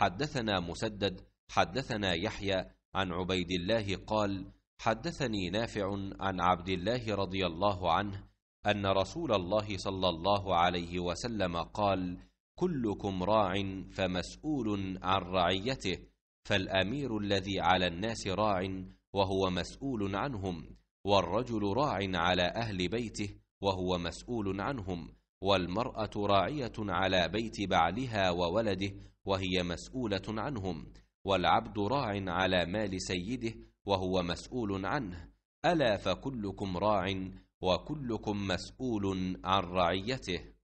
حدثنا مسدد حدثنا يحيى عن عبيد الله قال حدثني نافع عن عبد الله رضي الله عنه ان رسول الله صلى الله عليه وسلم قال كلكم راع فمسؤول عن رعيته فالامير الذي على الناس راع وهو مسؤول عنهم والرجل راع على اهل بيته وهو مسؤول عنهم والمرأة راعية على بيت بعلها وولده وهي مسؤولة عنهم والعبد راع على مال سيده وهو مسؤول عنه ألا فكلكم راع وكلكم مسؤول عن رعيته